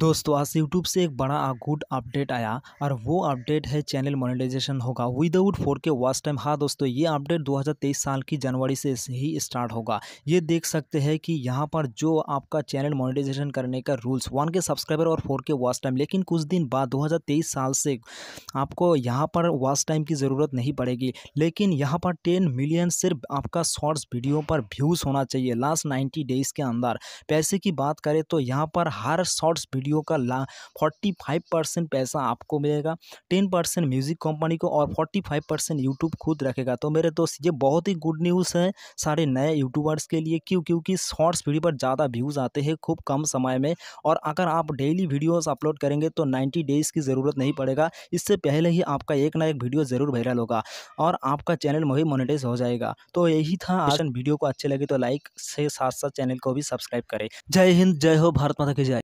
दोस्तों आज यूट्यूब से एक बड़ा गुड अपडेट आया और वो अपडेट है चैनल मोनेटाइजेशन होगा without four K watch time हाँ दोस्तों ये अपडेट 2023 साल की जनवरी से ही स्टार्ट होगा ये देख सकते हैं कि यहाँ पर जो आपका चैनल मोनेटाइजेशन करने का रूल्स वन के सब्सक्राइबर और फोर के वॉच टाइम लेकिन कुछ दिन बाद दो साल से आपको यहाँ पर वॉच टाइम की ज़रूरत नहीं पड़ेगी लेकिन यहाँ पर टेन मिलियन सिर्फ आपका शॉर्ट्स वीडियो पर व्यूज़ होना चाहिए लास्ट नाइन्टी डेज़ के अंदर पैसे की बात करें तो यहाँ पर हर शॉर्ट्स वीडियो का ला फोर्टी फाइव परसेंट पैसा आपको मिलेगा टेन परसेंट म्यूज़िक कंपनी को और फोर्टी फाइव परसेंट यूट्यूब खुद रखेगा तो मेरे दोस्त ये बहुत ही गुड न्यूज़ है सारे नए यूट्यूबर्स के लिए क्यों क्योंकि शॉर्ट्स वीडियो पर ज़्यादा व्यूज़ आते हैं खूब कम समय में और अगर आप डेली वीडियोज़ अपलोड करेंगे तो नाइन्टी डेज़ की ज़रूरत नहीं पड़ेगा इससे पहले ही आपका एक ना एक वीडियो ज़रूर वायरल होगा और आपका चैनल वही मोनिटाइज हो जाएगा तो यही था आज वीडियो को अच्छे लगे तो लाइक से साथ साथ चैनल को भी सब्सक्राइब करें जय हिंद जय हो भारत माता की जय